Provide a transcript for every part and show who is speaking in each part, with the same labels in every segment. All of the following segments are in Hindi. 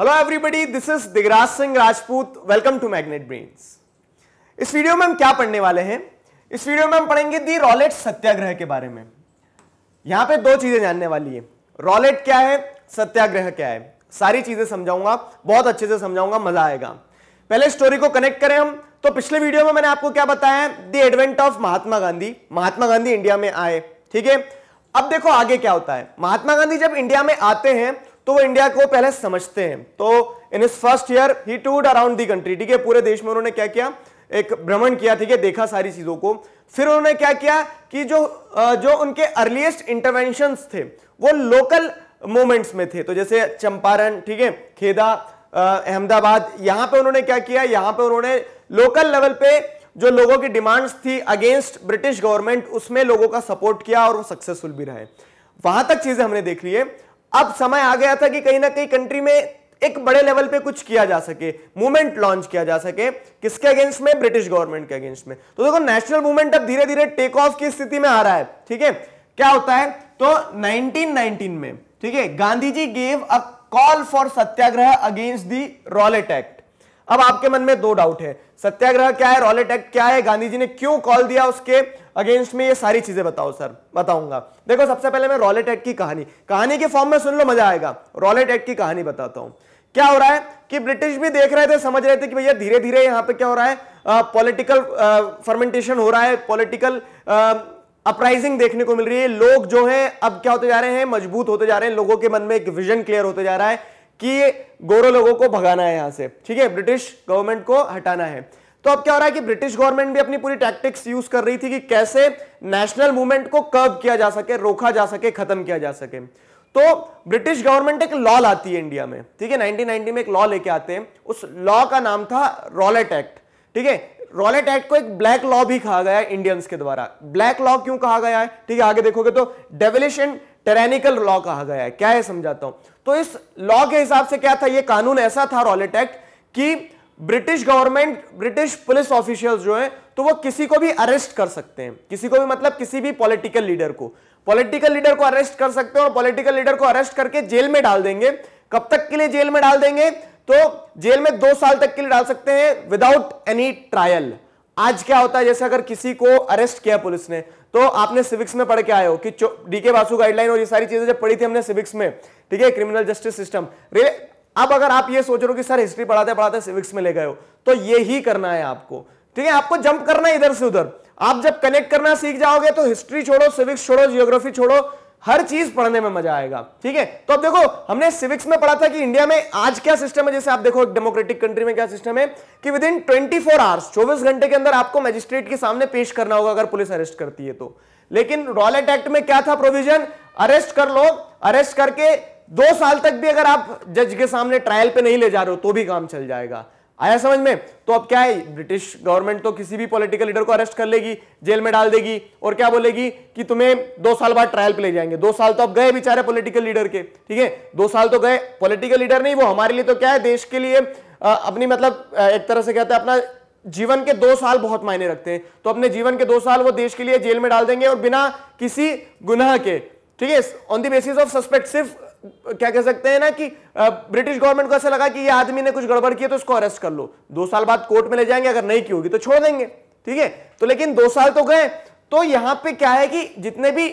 Speaker 1: hello everybody this is Digraj Singh Rajput welcome to Magnet Brains इस वीडियो में हम क्या पढ़ने वाले हैं इस वीडियो में हम पढ़ेंगे दी रॉलेट सत्याग्रह के बारे में यहां पे दो चीजें जानने वाली है रॉलेट क्या है सत्याग्रह क्या है सारी चीजें समझाऊंगा बहुत अच्छे से समझाऊंगा मजा आएगा पहले स्टोरी को कनेक्ट करें हम तो पिछले वीडियो में मैंने आपको क्या बताया the advent of Mahatma Gandhi Mahatma Gandhi India में आए ठीक है अब देखो आगे क्या होता है महात्मा गांधी जब इंडिया में आते हैं तो वो इंडिया को पहले समझते हैं तो इन इस फर्स्ट ईयर ही टूड अराउंड दी कंट्री ठीक है पूरे देश में उन्होंने क्या किया एक भ्रमण किया ठीक है देखा सारी चीजों को फिर उन्होंने क्या किया कि जो जो उनके अर्लीस्ट इंटरवेंशन थे वो लोकल मोमेंट्स में थे तो जैसे चंपारण ठीक है खेदा अहमदाबाद यहां पे उन्होंने क्या किया यहां पे उन्होंने लोकल लेवल पे जो लोगों की डिमांड्स थी अगेंस्ट ब्रिटिश गवर्नमेंट उसमें लोगों का सपोर्ट किया और वो सक्सेसफुल भी रहे वहां तक चीजें हमने देख ली है अब समय आ गया था कि कहीं ना कहीं कंट्री में एक बड़े लेवल पे कुछ किया जा सके मूवमेंट लॉन्च किया जा सके किसके अगेंस्ट में ब्रिटिश गवर्नमेंट के अगेंस्ट में तो देखो नेशनल मूवमेंट अब धीरे धीरे टेक ऑफ की स्थिति में आ रहा है ठीक है क्या होता है तो 1919 में ठीक है Gandhi ji gave a call for satyagraha against the Rowlatt Act अब आपके मन में दो डाउट है सत्याग्रह क्या है रॉलेट एक्ट क्या है गांधी जी ने क्यों कॉल दिया उसके अगेंस्ट में ये सारी चीजें बताओ सर बताऊंगा देखो सबसे पहले मैं रॉलेट एक्ट की कहानी कहानी के फॉर्म में सुन लो मजा आएगा रॉलेट एक्ट की कहानी बताता हूं क्या हो रहा है कि ब्रिटिश भी देख रहे थे समझ रहे थे कि भैया धीरे धीरे यहां पे क्या हो रहा है पॉलिटिकल फर्मेंटेशन हो रहा है पॉलिटिकल अपराइजिंग देखने को मिल रही है लोग जो है अब क्या होते जा रहे हैं मजबूत होते जा रहे हैं लोगों के मन में एक विजन क्लियर होते जा रहा है कि गोरो लोगों को भगाना है यहां से ठीक है ब्रिटिश गवर्नमेंट को हटाना है तो अब क्या हो रहा है कि ब्रिटिश गवर्नमेंट भी अपनी पूरी टैक्टिक्स यूज कर रही थी कि कैसे नेशनल मूवमेंट को कर्व किया जा सके रोका जा सके खत्म किया जा सके तो ब्रिटिश गवर्नमेंट एक लॉ लाती है इंडिया में ठीक है 1990 में एक लॉ लेके आते हैं उस लॉ का नाम था रॉलेट एक्ट ठीक है रॉलेट एक्ट को एक ब्लैक लॉ भी कहा गया है इंडियंस के द्वारा ब्लैक लॉ क्यों कहा गया है ठीक है आगे देखोगे तो डेवलिशन टेरेनिकल लॉ कहा गया है क्या है समझाता हूं तो इस लॉ के हिसाब से क्या था ये कानून ऐसा था रॉलेट एक्ट कि British government British police officials जो है तो वो किसी को भी अरेस्ट कर सकते हैं किसी को भी मतलब किसी भी पॉलिटिकल लीडर को पॉलिटिकल लीडर को अरेस्ट कर सकते हैं और पॉलिटिकल लीडर को अरेस्ट करके जेल में डाल देंगे कब तक के लिए जेल में डाल देंगे तो जेल में दो साल तक के लिए डाल सकते हैं विदाउट एनी ट्रायल आज क्या होता है जैसे अगर किसी को अरेस्ट किया पुलिस ने तो आपने सिविक्स में पढ़ के आए हो कि डीके बासु गाइडलाइन और ये सारी चीजें जब पढ़ी थी हमने सिविक्स में ठीक है क्रिमिनल जस्टिस सिस्टम अब अगर आप ये सोच रहे हो कि सर हिस्ट्री पढ़ाते पढ़ाते सिविक्स में ले गए हो तो ये ही करना है आपको ठीक है आपको जंप करना है इधर से उधर आप जब कनेक्ट करना सीख जाओगे तो हिस्ट्री छोड़ो सिविक्स छोड़ो जियोग्राफी छोड़ो हर चीज पढ़ने में मजा आएगा ठीक है तो अब देखो हमने सिविक्स में पढ़ा था कि इंडिया में आज क्या सिस्टम है जैसे आप देखो एक डेमोक्रेटिक कंट्री में क्या सिस्टम है कि within twenty four hours चौबीस घंटे के अंदर आपको मजिस्ट्रेट के सामने पेश करना होगा अगर पुलिस अरेस्ट करती है तो लेकिन रॉलेट एक्ट में क्या था प्रोविजन अरेस्ट कर लो अरेस्ट करके दो साल तक भी अगर आप जज के सामने ट्रायल पे नहीं ले जा रहे हो तो भी काम चल जाएगा आया समझ में तो अब क्या है ब्रिटिश गवर्नमेंट तो किसी भी पॉलिटिकल लीडर को अरेस्ट कर लेगी जेल में डाल देगी और क्या बोलेगी कि तुम्हें दो साल बाद ट्रायल पे ले जाएंगे दो साल तो अब गए बेचारे पॉलिटिकल लीडर के ठीक है दो साल तो गए पॉलिटिकल लीडर नहीं वो हमारे लिए तो क्या है देश के लिए आ, अपनी मतलब एक तरह से कहते हैं अपना जीवन के दो साल बहुत मायने रखते हैं तो अपने जीवन के दो साल वो देश के लिए जेल में डाल देंगे और बिना किसी गुनाह के ठीक है on the basis of suspect सिर्फ क्या कह सकते हैं ना कि ब्रिटिश गवर्नमेंट को ऐसा लगा कि ये आदमी ने कुछ गड़बड़ किया तो उसको अरेस्ट कर लो दो साल बाद कोर्ट में ले जाएंगे अगर नहीं की होगी तो छोड़ देंगे ठीक है तो लेकिन दो साल तो गए तो यहां पे क्या है कि जितने भी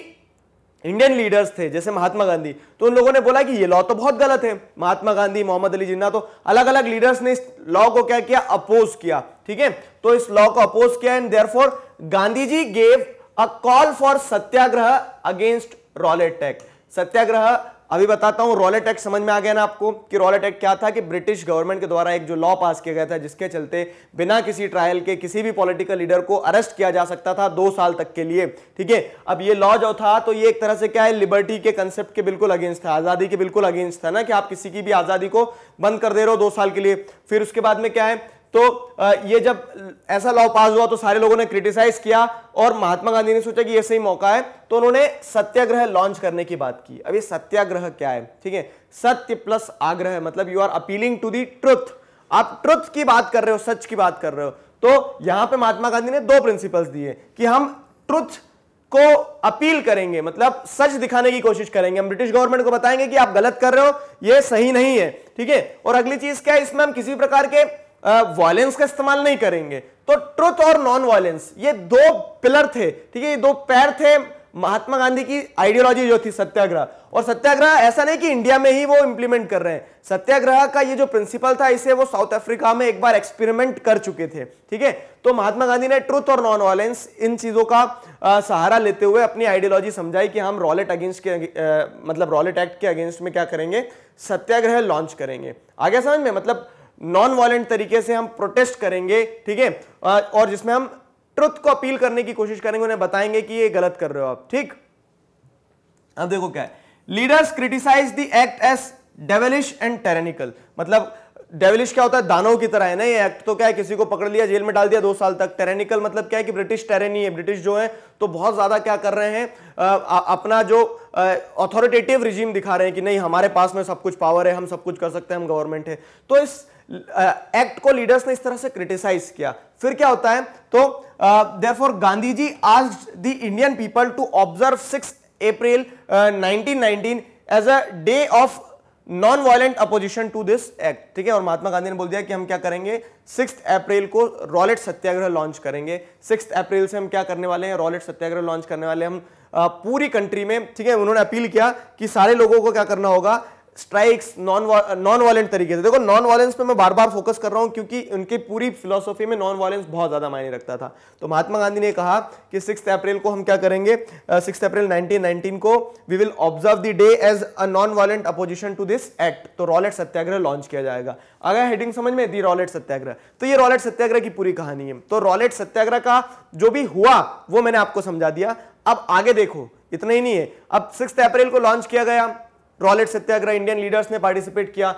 Speaker 1: इंडियन लीडर्स थे जैसे महात्मा गांधी तो उन लोगों ने बोला कि ये लॉ तो बहुत गलत है महात्मा गांधी मोहम्मद अली जिन्ना तो अलग अलग लीडर्स ने इस लॉ को क्या किया अपोज किया ठीक है तो इस लॉ को अपोज किया and for Gandhi ji gave a call for satyagraha against Rowlatt Act satyagraha अभी बताता हूँ रॉलेट एक्ट समझ में आ गया ना आपको कि रॉलेट एक्ट क्या था कि ब्रिटिश गवर्नमेंट के द्वारा एक जो लॉ पास किया गया था जिसके चलते बिना किसी ट्रायल के किसी भी पॉलिटिकल लीडर को अरेस्ट किया जा सकता था दो साल तक के लिए ठीक है अब ये लॉ जो था तो ये एक तरह से क्या है लिबर्टी के कंसेप्ट के बिल्कुल अगेंस्ट था आज़ादी के बिल्कुल अगेंस्ट था ना कि आप किसी की भी आज़ादी को बंद कर दे रहे हो दो साल के लिए फिर उसके बाद में क्या है तो ये जब ऐसा लॉ पास हुआ तो सारे लोगों ने क्रिटिसाइज किया और महात्मा गांधी ने सोचा कि ये सही मौका है तो उन्होंने सत्याग्रह लॉन्च करने की बात की अब ये सत्याग्रह क्या है ठीक है सत्य प्लस आग्रह मतलब you are appealing to the truth आप ट्रुथ की बात कर रहे हो सच की बात कर रहे हो तो यहां पे महात्मा गांधी ने दो प्रिंसिपल्स दिए कि हम ट्रुथ को अपील करेंगे मतलब सच दिखाने की कोशिश करेंगे हम ब्रिटिश गवर्नमेंट को बताएंगे कि आप गलत कर रहे हो ये सही नहीं है ठीक है और अगली चीज क्या है इसमें हम किसी प्रकार के वायलेंस का इस्तेमाल नहीं करेंगे तो ट्रुथ और नॉन वायलेंस ये दो पिलर थे ठीक है ये दो पैर थे महात्मा गांधी की आइडियोलॉजी जो थी सत्याग्रह और सत्याग्रह ऐसा नहीं कि इंडिया में ही वो इंप्लीमेंट कर रहे हैं सत्याग्रह का ये जो प्रिंसिपल था इसे वो साउथ अफ्रीका में एक बार एक्सपेरिमेंट कर चुके थे ठीक है तो महात्मा गांधी ने ट्रुथ और नॉन वायलेंस इन चीजों का आ, सहारा लेते हुए अपनी आइडियोलॉजी समझाई कि हम रॉलेट अगेंस्ट के आ, मतलब रॉलेट एक्ट के अगेंस्ट में क्या करेंगे सत्याग्रह लॉन्च करेंगे आगे समझ में मतलब नॉन वायलेंट तरीके से हम प्रोटेस्ट करेंगे ठीक है और जिसमें हम ट्रुथ को अपील करने की कोशिश करेंगे उन्हें बताएंगे कि ये गलत कर रहे हो आप ठीक अब देखो क्या है leaders criticize the act as devilish and tyrannical मतलब डेवलिश क्या होता है दानव की तरह है ना ये एक्ट तो क्या है किसी को पकड़ लिया जेल में डाल दिया दो साल तक टेरेनिकल मतलब क्या है कि ब्रिटिश टेरेनी है ब्रिटिश जो है तो बहुत ज्यादा क्या कर रहे हैं आ, अपना जो ऑथोरिटेटिव रिजीम दिखा रहे हैं कि नहीं हमारे पास में सब कुछ पावर है हम सब कुछ कर सकते हैं हम गवर्नमेंट है तो इस एक्ट को लीडर्स ने इस तरह से क्रिटिसाइज किया फिर क्या होता है तो फॉर गांधी जी आज the Indian people to observe six April 1919 as a day of non violent opposition to this act ठीक है और महात्मा गांधी ने बोल दिया कि हम क्या करेंगे सिक्स अप्रैल को रॉलेट सत्याग्रह लॉन्च करेंगे सिक्स अप्रैल से हम क्या करने वाले हैं रॉलेट सत्याग्रह लॉन्च करने वाले हम पूरी कंट्री में ठीक है उन्होंने अपील किया कि सारे लोगों को क्या करना होगा स्ट्राइक्स नॉन नॉन वायलेंट तरीके से देखो नॉन वायलेंस पे मैं बार बार फोकस कर रहा हूँ क्योंकि उनकी पूरी फिलोसॉफी में नॉन वायलेंस बहुत ज़्यादा मायने रखता था तो महात्मा गांधी ने कहा कि सिक्स अप्रैल को हम क्या करेंगे सिक्स अप्रैल 1919 को we will observe the day as a non violent opposition to this act तो रॉलेट सत्याग्रह लॉन्च किया जाएगा अगर हेडिंग समझ में दी रॉलेट सत्याग्रह तो ये रॉलेट सत्याग्रह की पूरी कहानी है तो रॉलेट सत्याग्रह का जो भी हुआ वो मैंने आपको समझा दिया अब आगे देखो इतना ही नहीं है अब सिक्स अप्रैल को लॉन्च किया गया रॉलेट सत्याग्रह इंडियन लीडर्स ने पार्टिसिपेट किया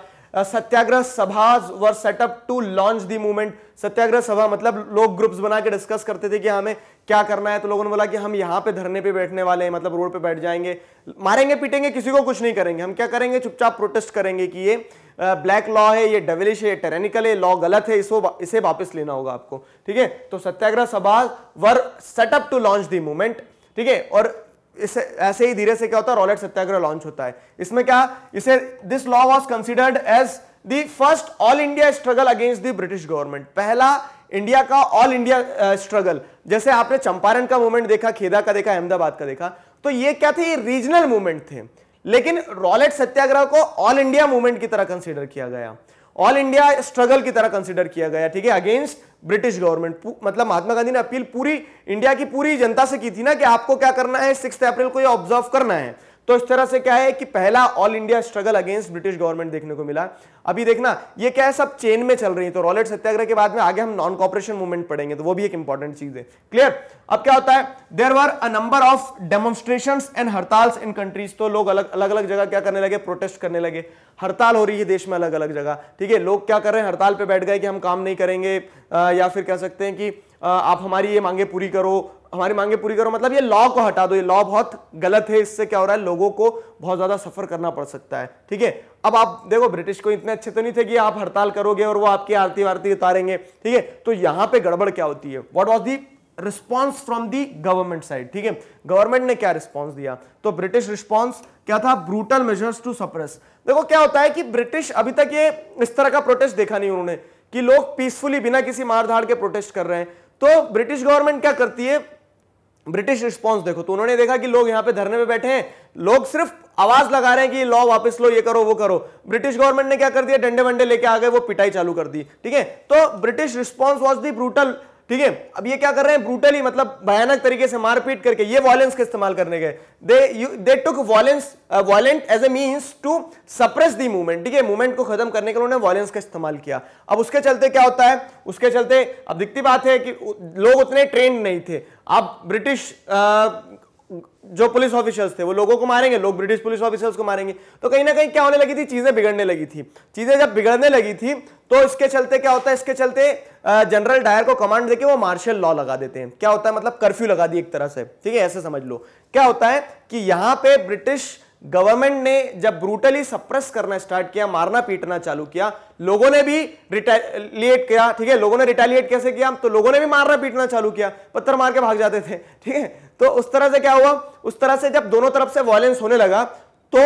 Speaker 1: satyagraha sabha were set up to launch the movement satyagraha sabha मतलब लोग ग्रुप्स बना के डिस्कस करते थे कि हमें क्या करना है तो लोगों ने बोला कि हम यहाँ पे धरने पे बैठने वाले हैं मतलब रोड पे बैठ जाएंगे मारेंगे पीटेंगे किसी को कुछ नहीं करेंगे हम क्या करेंगे चुपचाप प्रोटेस्ट करेंगे कि ये ब्लैक लॉ है ये डेविलिश है टेरेनिकल है लॉ गलत है इसको इसे वापस लेना होगा आपको ठीक है तो satyagraha sabha were set up to launch the movement ठीक है और इसे ऐसे ही धीरे से क्या होता है रॉलेट सत्याग्रह लॉन्च होता है इसमें क्या इसे this law was considered as the first all India struggle against the British government पहला इंडिया का ऑल इंडिया स्ट्रगल जैसे आपने चंपारण का मूवमेंट देखा खेदा का देखा अहमदाबाद का देखा तो ये क्या थे रीजनल मूवमेंट थे लेकिन रॉलेट सत्याग्रह को ऑल इंडिया मूवमेंट की तरह कंसिडर किया गया ऑल इंडिया स्ट्रगल की तरह कंसिडर किया गया ठीक है अगेंस्ट ब्रिटिश गवर्नमेंट मतलब महात्मा गांधी ने अपील पूरी इंडिया की पूरी जनता से की थी ना कि आपको क्या करना है सिक्स अप्रैल को ये ऑब्जर्व करना है तो इस तरह से क्या है कि पहला all India struggle against British government देखने को मिला अभी देखना ये क्या है सब चेन में चल रही है तो रॉलेट सत्याग्रह के बाद में आगे हम नॉन कॉपरेशन मूवमेंट पढ़ेंगे तो वो भी एक इंपॉर्टेंट चीज है क्लियर अब क्या होता है there were a number of demonstration and hartal in countries तो लोग अलग अलग अलग जगह क्या करने लगे प्रोटेस्ट करने लगे हड़ताल हो रही है देश में अलग अलग जगह ठीक है लोग क्या कर रहे हैं हड़ताल पर बैठ गए कि हम काम नहीं करेंगे या फिर कह सकते हैं कि आप हमारी ये मांगे पूरी करो हमारी मांगे पूरी करो मतलब ये लॉ को हटा दो ये लॉ बहुत गलत है इससे क्या हो रहा है लोगों को बहुत ज्यादा सफर करना पड़ सकता है ठीक है अब आप देखो ब्रिटिश को इतने अच्छे तो नहीं थे कि आप हड़ताल करोगे और वो आपकी आरती वारती उतारेंगे ठीक है तो यहां पे गड़बड़ क्या होती है what was the response from the government side ठीक है गवर्नमेंट ने क्या रिस्पॉन्स दिया तो ब्रिटिश रिस्पॉन्स क्या था ब्रूटल मेजर्स टू सप्रेस देखो क्या होता है कि ब्रिटिश अभी तक ये इस तरह का प्रोटेस्ट देखा नहीं उन्होंने कि लोग पीसफुली बिना किसी मारधाड़ के प्रोटेस्ट कर रहे हैं तो ब्रिटिश गवर्नमेंट क्या करती है ब्रिटिश रिस्पॉन्स देखो तो उन्होंने देखा कि लोग यहां पे धरने पे बैठे हैं लोग सिर्फ आवाज लगा रहे हैं कि लॉ वापस लो ये करो वो करो ब्रिटिश गवर्नमेंट ने क्या कर दिया डंडे वंडे लेके आ गए वो पिटाई चालू कर दी ठीक है तो British response was the brutal ठीक है अब ये क्या कर रहे हैं ब्रूटली मतलब भयानक तरीके से मारपीट करके ये वॉयेंस का इस्तेमाल करने गए they they took violence violent as a means to suppress the movement ठीक है मूवमेंट को खत्म करने के लिए उन्होंने वॉयेंस का इस्तेमाल किया अब उसके चलते क्या होता है उसके चलते अब दिखती बात है कि लोग उतने ट्रेंड नहीं थे अब ब्रिटिश जो पुलिस ऑफिसर्स थे वो लोगों को मारेंगे लोग ब्रिटिश पुलिस ऑफिसर्स को मारेंगे तो कहीं ना कहीं क्या होने लगी थी चीजें बिगड़ने लगी थी चीजें जब बिगड़ने लगी थी तो इसके चलते क्या होता है इसके चलते जनरल डायर को कमांड देके वो मार्शल लॉ लगा देते हैं क्या होता है मतलब कर्फ्यू लगा दी एक तरह से ठीक है ऐसे समझ लो क्या होता है कि यहां पर ब्रिटिश गवर्नमेंट ने जब ब्रूटली सप्रेस करना स्टार्ट किया मारना पीटना चालू किया लोगों ने भी रिटेलिएट किया ठीक है लोगों ने रिटेलिएट कैसे किया तो लोगों ने भी मारना पीटना चालू किया पत्थर मार के भाग जाते थे ठीक है तो उस तरह से क्या हुआ उस तरह से जब दोनों तरफ से वॉयलेंस होने लगा तो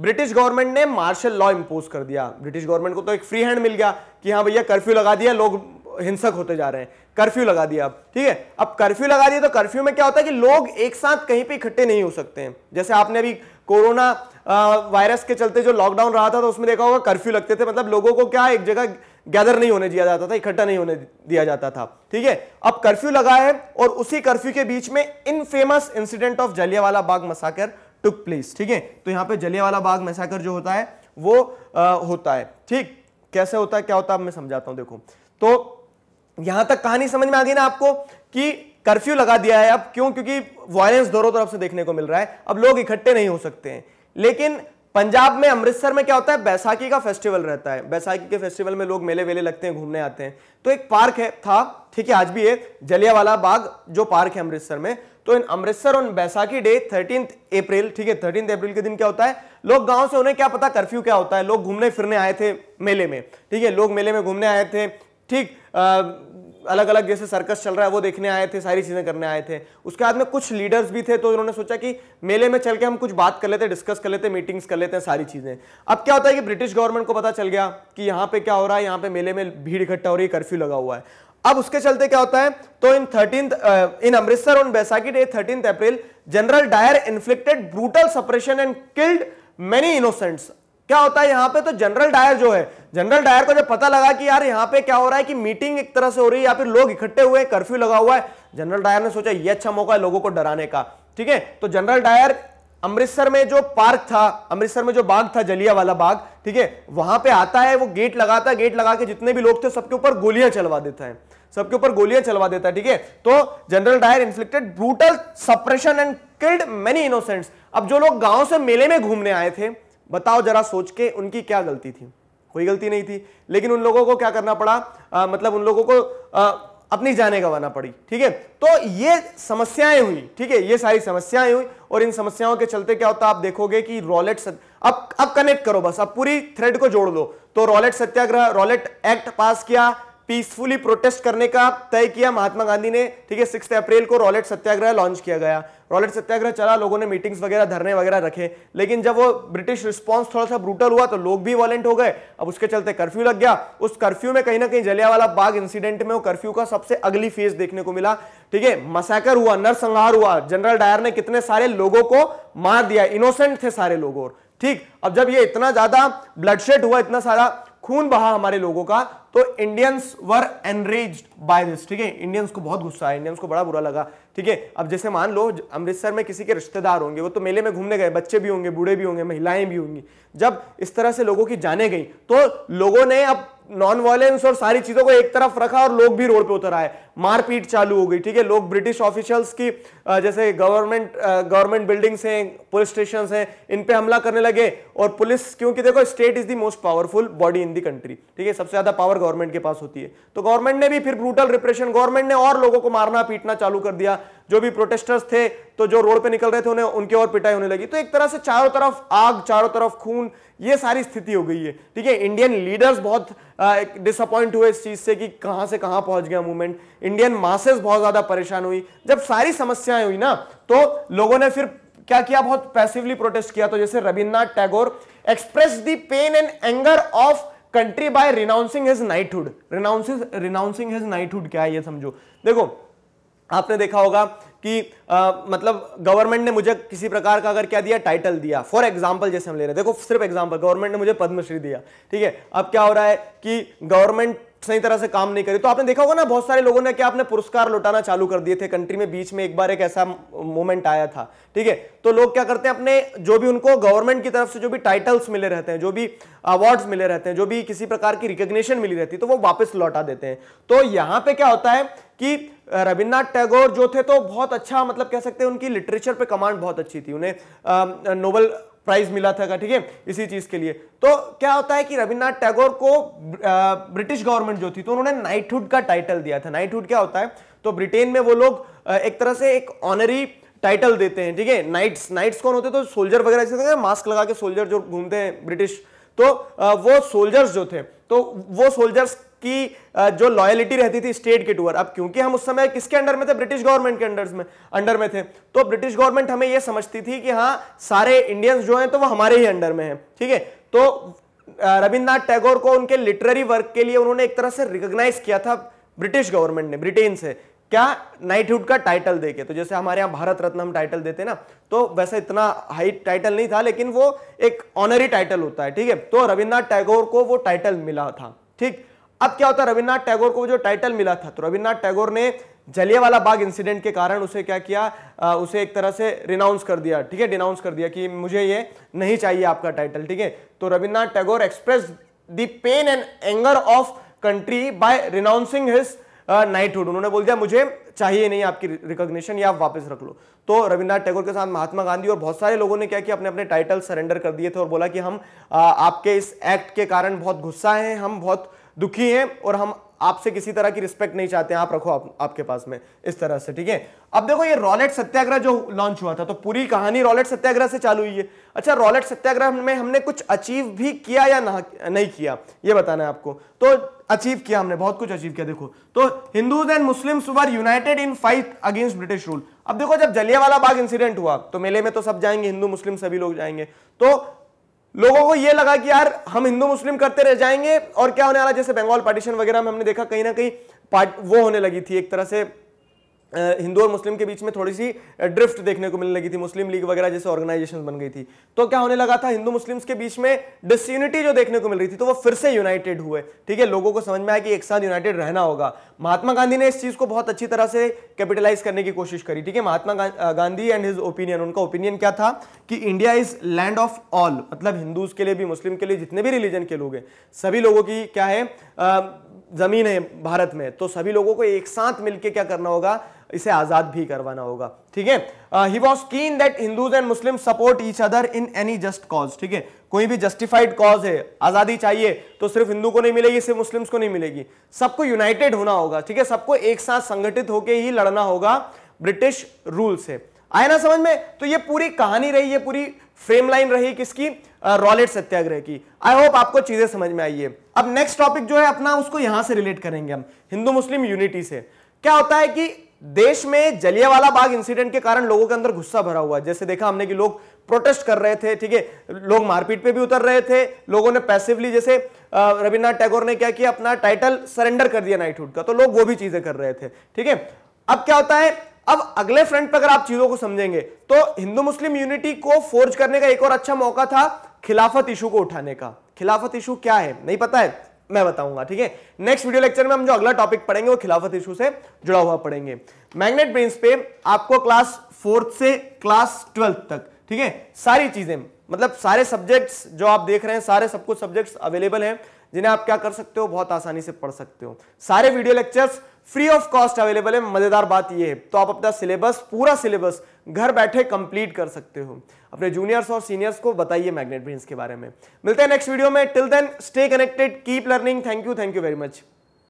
Speaker 1: ब्रिटिश गवर्नमेंट ने मार्शल लॉ इंपोज कर दिया ब्रिटिश गवर्नमेंट को तो एक फ्री हैंड मिल गया कि हाँ भैया कर्फ्यू लगा दिया लोग हिंसक होते जा रहे हैं कर्फ्यू लगा दिया अब ठीक है अब कर्फ्यू लगा दिया तो कर्फ्यू में क्या होता है कि लोग एक साथ कहीं पर इकट्ठे नहीं हो सकते हैं जैसे आपने अभी कोरोना वायरस के चलते जो लॉकडाउन रहा था तो उसमें देखा होगा कर्फ्यू लगते थे मतलब लोगों को क्या एक जगह गैदर नहीं होने दिया जाता था इकट्ठा नहीं होने दिया जाता था ठीक है अब कर्फ्यू लगा है और उसी कर्फ्यू के बीच में in famous incident of Jallianwala Bagh massacre took place ठीक है तो यहां पे जलियावाला बाग मसाकर जो होता है वो आ, होता है ठीक कैसे होता है क्या होता है मैं समझाता हूं देखो तो यहां तक कहानी समझ में आ गई ना आपको कि कर्फ्यू लगा दिया है अब क्यों क्योंकि वायलेंस दोनों तरफ से देखने को मिल रहा है अब लोग इकट्ठे नहीं हो सकते हैं लेकिन पंजाब में अमृतसर में क्या होता है बैसाखी का फेस्टिवल रहता है बैसाखी के फेस्टिवल में लोग मेले वेले लगते हैं घूमने आते हैं तो एक पार्क है था ठीक है आज भी है जलियावाला बाग जो पार्क है अमृतसर में तो in Amritsar on Baisakhi day thirteen April ठीक है थर्टीन अप्रैल के दिन क्या होता है लोग गांव से उन्हें क्या पता कर्फ्यू क्या होता है लोग घूमने फिरने आए थे मेले में ठीक है लोग मेले में घूमने आए थे ठीक अलग अलग जैसे सर्कस चल रहा है वो देखने आए थे सारी चीज़ें करने आए थे उसके बाद में कुछ लीडर्स भी थे तो उन्होंने सोचा कि मेले में चल के हम कुछ बात कर लेते डिस्कस कर लेते मीटिंग्स कर लेते हैं सारी चीज़ें अब क्या होता है कि ब्रिटिश गवर्नमेंट को पता चल गया कि यहाँ पे क्या हो रहा है यहाँ पे मेले में भीड़ इकट्ठा हो रही है कर्फ्यू लगा हुआ है अब उसके चलते क्या होता है तो in thirteen in Amritsar on Baisakhi day thirteenth April General Dyer inflicted brutal suppression and killed many innocents क्या होता है यहां पे तो जनरल डायर जो है जनरल डायर को जब पता लगा कि यार यहां पे क्या हो रहा है कि मीटिंग एक तरह से हो रही है या फिर लोग इकट्ठे हुए हैं कर्फ्यू लगा हुआ है जनरल डायर ने सोचा ये अच्छा मौका है लोगों को डराने का ठीक है तो जनरल डायर अमृतसर में जो पार्क था अमृतसर में जो बाग था जलिया वाला बाग ठीक है वहां पे आता है वो गेट लगाता है गेट लगा के जितने भी लोग थे सबके ऊपर गोलियां चलवा देता है सबके ऊपर गोलियां चलवा देता है ठीक है तो General Dyer inflicted brutal suppression and killed many innocents अब जो लोग गांव से मेले में घूमने आए थे बताओ जरा सोच के उनकी क्या गलती थी कोई गलती नहीं थी लेकिन उन लोगों को क्या करना पड़ा आ, मतलब उन लोगों को आ, अपनी जाने गंवाना पड़ी ठीक है तो ये समस्याएं हुई ठीक है ये सारी समस्याएं हुई और इन समस्याओं के चलते क्या होता आप देखोगे कि रॉलेट सत... अब अब कनेक्ट करो बस अब पूरी थ्रेड को जोड़ दो तो Rowlatt satyagraha Rowlatt Act pass किया पीसफुली प्रोटेस्ट करने का तय किया महात्मा गांधी ने ठीक है सिक्स अप्रैल को रॉलेट सत्याग्रह लॉन्च किया गया रॉलेट सत्याग्रह चला लोगों ने मीटिंग्स वगैरह धरने वगैरह रखे लेकिन जब वो ब्रिटिश रिस्पांस थोड़ा सा ब्रूटल हुआ तो लोग भी वॉलेंट हो गए अब उसके चलते कर्फ्यू लग गया उस कर्फ्यू में कहीं ना कहीं जलियावाला बाग इंसिडेंट में वो कर्फ्यू का सबसे अगली फेज देखने को मिला ठीक है मसाकर हुआ नरसंहार हुआ जनरल डायर ने कितने सारे लोगों को मार दिया इनोसेंट थे सारे लोग और ठीक अब जब ये इतना ज्यादा ब्लडशेड हुआ इतना सारा खून बहा हमारे लोगों का तो Indians were enrage by this ठीक है इंडियंस को बहुत गुस्सा है इंडियंस को बड़ा बुरा लगा ठीक है अब जैसे मान लो अमृतसर में किसी के रिश्तेदार होंगे वो तो मेले में घूमने गए बच्चे भी होंगे बूढ़े भी होंगे महिलाएं भी होंगी जब इस तरह से लोगों की जाने गई तो लोगों ने अब नॉन वायलेंस और सारी चीजों को एक तरफ रखा और लोग भी रोड पे उतर आए मारपीट चालू हो गई ठीक है लोग ब्रिटिश ऑफिशियल्स की जैसे गवर्नमेंट गवर्नमेंट बिल्डिंग्स हैं पुलिस स्टेशन हैं इन पे हमला करने लगे और पुलिस क्योंकि देखो state is the most powerful body in the country ठीक है सबसे ज्यादा पावर गवर्नमेंट के पास होती है तो गवर्नमेंट ने भी फिर ब्रूटल रिप्रेशन गवर्नमेंट ने और लोगों को मारना पीटना चालू कर दिया जो भी प्रोटेस्टर्स थे तो जो रोड पे निकल रहे थे उन्हें उनके और पिटाई होने लगी तो एक तरह से चारों तरफ आग चारों तरफ खून ये सारी स्थिति हो गई है ठीक है इंडियन लीडर्स बहुत डिसअपॉइंट हुए इस चीज़ से कि कहां से कहां पहुंच गया मूवमेंट इंडियन मासेस बहुत ज़्यादा परेशान हुई जब सारी समस्याएं हुई ना तो लोगों ने फिर क्या किया बहुत पैसिवली प्रोटेस्ट किया तो जैसे Rabindranath Tagore expressed the pain and anger of country by renouncing his knighthood renouncing his knighthood क्या है ये समझो देखो आपने देखा होगा कि आ, मतलब गवर्नमेंट ने मुझे किसी प्रकार का अगर क्या दिया टाइटल दिया फॉर एग्जाम्पल जैसे हम ले रहे हैं देखो सिर्फ एग्जाम्पल गवर्नमेंट ने मुझे पद्मश्री दिया ठीक है अब क्या हो रहा है कि गवर्नमेंट सही तरह से काम नहीं करी तो आपने देखा होगा ना बहुत सारे लोगों ने क्या आपने पुरस्कार लौटाना चालू कर दिए थे कंट्री में बीच में एक बार एक ऐसा मोमेंट आया था ठीक है तो लोग क्या करते हैं अपने जो भी उनको गवर्नमेंट की तरफ से जो भी टाइटल्स मिले रहते हैं जो भी अवार्ड्स मिले रहते हैं जो भी किसी प्रकार की रिकोग्नेशन मिली रहती है तो वो वापस लौटा देते हैं तो यहाँ पे क्या होता है कि रविन्द्रनाथ टैगोर जो थे तो बहुत अच्छा मतलब कह सकते हैं उनकी लिटरेचर पे कमांड बहुत अच्छी थी उन्हें नोबल प्राइज मिला था ठीक है इसी चीज के लिए तो क्या होता है कि रविन्द्रनाथ टैगोर को ब्रिटिश गवर्नमेंट जो थी तो उन्होंने नाइटहुड का टाइटल दिया था नाइटहुड क्या होता है तो ब्रिटेन में वो लोग एक तरह से एक ऑनरी टाइटल देते हैं ठीक है नाइट्स नाइट्स कौन होते तो सोल्जर वगैरह ऐसे मास्क लगा के सोल्जर जो घूमते हैं ब्रिटिश तो वो सोल्जर्स जो थे तो वो सोल्जर्स की जो लॉयलिटी रहती थी स्टेट के टूअर अब क्योंकि हम उस समय किसके अंडर में थे ब्रिटिश गवर्नमेंट के अंडर में अंडर में थे तो ब्रिटिश गवर्नमेंट हमें यह समझती थी कि हाँ सारे इंडियंस जो हैं तो वो हमारे ही अंडर में हैं ठीक है तो रविन्द्रनाथ टैगोर को उनके लिटरेरी वर्क के लिए उन्होंने एक तरह से रिकोगनाइज किया था ब्रिटिश गवर्नमेंट ने ब्रिटेन से क्या नाइटहुड का टाइटल देके तो जैसे हमारे यहां भारत रत्न हम टाइटल देते ना तो वैसा इतना हाई टाइटल नहीं था लेकिन वो एक ऑनरी टाइटल होता है ठीक है तो रविन्द्रनाथ टैगोर को वो टाइटल मिला था ठीक अब क्या होता है रविन्द्रनाथ टैगोर को जो टाइटल मिला था तो रविन्द्रनाथ टैगोर ने जलियावाला बाग इंसिडेंट के कारण उसे क्या किया आ, उसे एक तरह से रिनाउंस कर दिया ठीक है डिनाउंस कर दिया कि मुझे ये नहीं चाहिए आपका टाइटल ठीक है तो Rabindranath Tagore expressed the pain and anger of country by renouncing his knighthood उन्होंने बोल दिया मुझे चाहिए नहीं आपकी रिकॉग्निशन या आप वापस रख लो तो रविन्द्रनाथ टैगोर के साथ महात्मा गांधी और बहुत सारे लोगों ने क्या किया अपने अपने टाइटल सरेंडर कर दिए थे और बोला कि हम आ, आपके इस एक्ट के कारण बहुत गुस्सा हैं हम बहुत दुखी हैं और हम आपसे किसी तरह की रिस्पेक्ट नहीं चाहते आप रखो आप, आपके पास में इस तरह से ठीक है अब देखो ये रॉलेट सत्याग्रह जो लॉन्च हुआ था तो पूरी कहानी रॉलेट सत्याग्रह से चालू हुई है अच्छा रॉलेट सत्याग्रह में हमने कुछ अचीव भी किया या नहीं किया ये बताना है आपको तो अचीव किया हमने बहुत कुछ अचीव किया देखो तो Hindus and Muslim united in fight against British rule अब देखो जब वाला बाग इंसिडेंट हुआ तो मेले में तो सब जाएंगे हिंदू मुस्लिम सभी लोग जाएंगे तो लोगों को यह लगा कि यार हम हिंदू मुस्लिम करते रह जाएंगे और क्या होने वाला जैसे बंगाल पार्टीशन वगैरह में हमने देखा कहीं ना कहीं वो होने लगी थी एक तरह से हिंदू और मुस्लिम के बीच में थोड़ी सी ड्रिफ्ट देखने को मिलने लगी थी मुस्लिम लीग वगैरह जैसे ऑर्गेनाइजेशन बन गई थी तो क्या होने लगा था हिंदू मुस्लिम्स के बीच में डिसयूनिटी जो देखने को मिल रही थी तो वो फिर से यूनाइटेड हुए ठीक है लोगों को समझ में आया कि एक साथ यूनाइटेड रहना होगा महात्मा गांधी ने इस चीज को बहुत अच्छी तरह से कैपिटलाइज करने की कोशिश करी ठीक है Mahatma Gandhi and his opinion उनका ओपिनियन क्या था कि India is land of all मतलब हिंदूज के लिए भी मुस्लिम के लिए जितने भी रिलीजन के लोग हैं सभी लोगों की क्या है जमीन है भारत में तो सभी लोगों को एक साथ मिलकर क्या करना होगा इसे आज़ाद भी करवाना होगा ठीक है he was keen that Hindus and Muslim support each other in any just cause ठीक है कोई भी जस्टिफाइड कॉज है आज़ादी चाहिए तो सिर्फ हिंदू को नहीं मिलेगी सिर्फ मुस्लिम्स को नहीं मिलेगी सबको यूनाइटेड होना होगा ठीक है सबको एक साथ संगठित होकर ही लड़ना होगा ब्रिटिश रूल से आया ना समझ में तो ये पूरी कहानी रही ये पूरी फ्रेम लाइन रही किसकी रॉलेट uh, सत्याग्रह की आई होप आपको चीजें समझ में आई है अब नेक्स्ट टॉपिक जो है अपना उसको यहां से रिलेट करेंगे हम हिंदू मुस्लिम यूनिटी से क्या होता है कि देश में जलियावाला बाग इंसिडेंट के कारण लोगों के अंदर गुस्सा भरा हुआ जैसे देखा हमने कि लोग प्रोटेस्ट कर रहे थे ठीक है लोग मारपीट पे भी उतर रहे थे लोगों ने पैसिवली जैसे रविन्द्रनाथ टैगोर ने क्या किया अपना टाइटल सरेंडर कर दिया नाइटहुड का तो लोग वो भी चीजें कर रहे थे ठीक है अब क्या होता है अब अगले फ्रंट पर अगर आप चीजों को समझेंगे तो हिंदू मुस्लिम यूनिटी को फोर्ज करने का एक और अच्छा मौका था खिलाफत इशू को उठाने का खिलाफत इशू क्या है नहीं पता है मैं बताऊंगा ठीक है नेक्स्ट वीडियो लेक्चर में हम जो अगला टॉपिक पढ़ेंगे वो खिलाफत इशू से जुड़ा हुआ पढ़ेंगे मैग्नेट ब्रेन्स पे आपको क्लास फोर्थ से क्लास ट्वेल्थ तक ठीक है सारी चीजें मतलब सारे सब्जेक्ट्स जो आप देख रहे हैं सारे सब कुछ सब्जेक्ट्स अवेलेबल हैं जिन्हें आप क्या कर सकते हो बहुत आसानी से पढ़ सकते हो सारे video lectures free of cost available है मजेदार बात यह है तो आप अपना सिलेबस पूरा सिलेबस घर बैठे कंप्लीट कर सकते हो अपने जूनियर्स और सीनियर्स को बताइए मैग्नेट ब्रेन के बारे में मिलते हैं नेक्स्ट वीडियो में till then stay connected keep learning thank you thank you very much